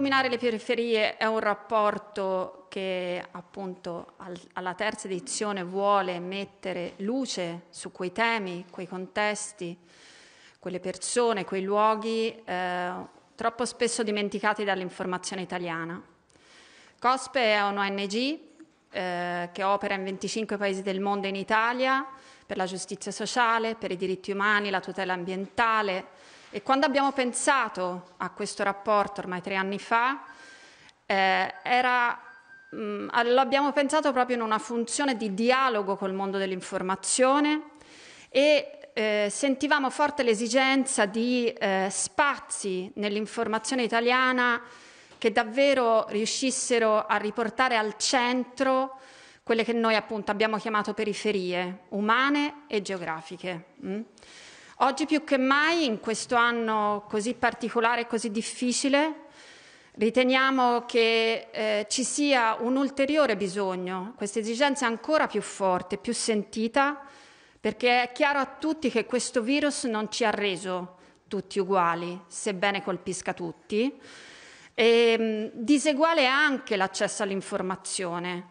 Illuminare le periferie è un rapporto che appunto al, alla terza edizione vuole mettere luce su quei temi, quei contesti, quelle persone, quei luoghi eh, troppo spesso dimenticati dall'informazione italiana. COSPE è un'ONG eh, che opera in 25 paesi del mondo e in Italia per la giustizia sociale, per i diritti umani, la tutela ambientale, e quando abbiamo pensato a questo rapporto ormai tre anni fa, eh, era, mh, mm, l'abbiamo pensato proprio in una funzione di dialogo col mondo dell'informazione e eh, sentivamo forte l'esigenza di eh, spazi nell'informazione italiana che davvero riuscissero a riportare al centro quelle che noi appunto abbiamo chiamato periferie umane e geografiche. Mm? Oggi più che mai, in questo anno così particolare e così difficile, riteniamo che eh, ci sia un ulteriore bisogno, questa esigenza ancora più forte, più sentita, perché è chiaro a tutti che questo virus non ci ha reso tutti uguali, sebbene colpisca tutti. E, ehm, diseguale è anche l'accesso all'informazione,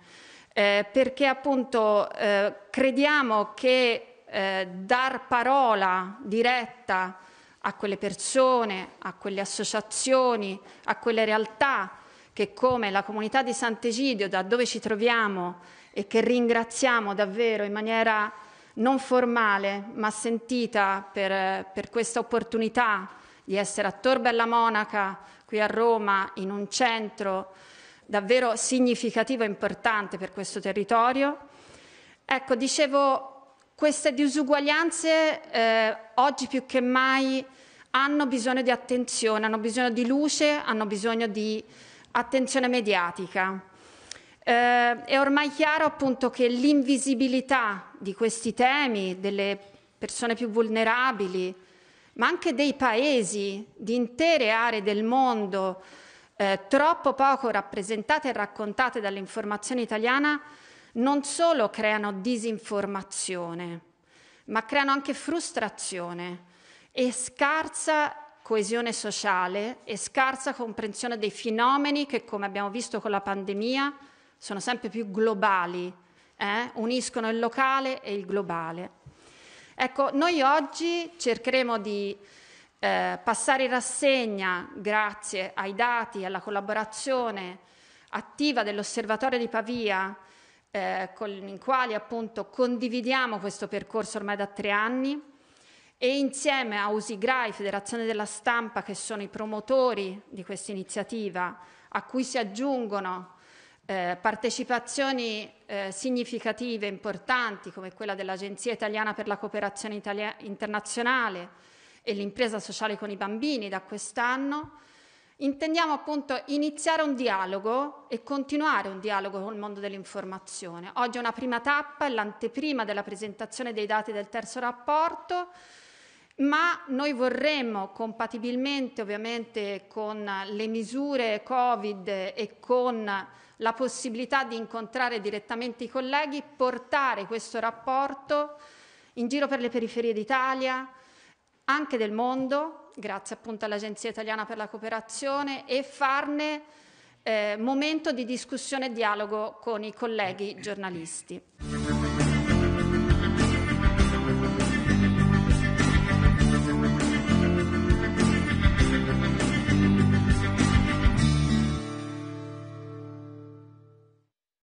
eh, perché appunto eh, crediamo che eh, dar parola diretta a quelle persone, a quelle associazioni, a quelle realtà che come la comunità di Sant'Egidio, da dove ci troviamo e che ringraziamo davvero in maniera non formale ma sentita per, per questa opportunità di essere a Tor Bella Monaca, qui a Roma, in un centro davvero significativo e importante per questo territorio. Ecco, dicevo queste disuguaglianze eh, oggi più che mai hanno bisogno di attenzione, hanno bisogno di luce, hanno bisogno di attenzione mediatica. Eh, è ormai chiaro appunto che l'invisibilità di questi temi, delle persone più vulnerabili, ma anche dei paesi, di intere aree del mondo eh, troppo poco rappresentate e raccontate dall'informazione italiana, non solo creano disinformazione, ma creano anche frustrazione e scarsa coesione sociale e scarsa comprensione dei fenomeni che, come abbiamo visto con la pandemia, sono sempre più globali, eh? uniscono il locale e il globale. Ecco, noi oggi cercheremo di eh, passare in rassegna, grazie ai dati, e alla collaborazione attiva dell'Osservatorio di Pavia eh, con i quali appunto condividiamo questo percorso ormai da tre anni e insieme a Usigrai, Federazione della Stampa, che sono i promotori di questa iniziativa, a cui si aggiungono eh, partecipazioni eh, significative, importanti, come quella dell'Agenzia Italiana per la Cooperazione Italia- Internazionale e l'impresa sociale con i bambini da quest'anno, intendiamo appunto iniziare un dialogo e continuare un dialogo con il mondo dell'informazione. Oggi è una prima tappa, è l'anteprima della presentazione dei dati del terzo rapporto, ma noi vorremmo compatibilmente ovviamente con le misure Covid e con la possibilità di incontrare direttamente i colleghi, portare questo rapporto in giro per le periferie d'Italia, anche del mondo, grazie appunto all'Agenzia Italiana per la Cooperazione, e farne eh, momento di discussione e dialogo con i colleghi giornalisti.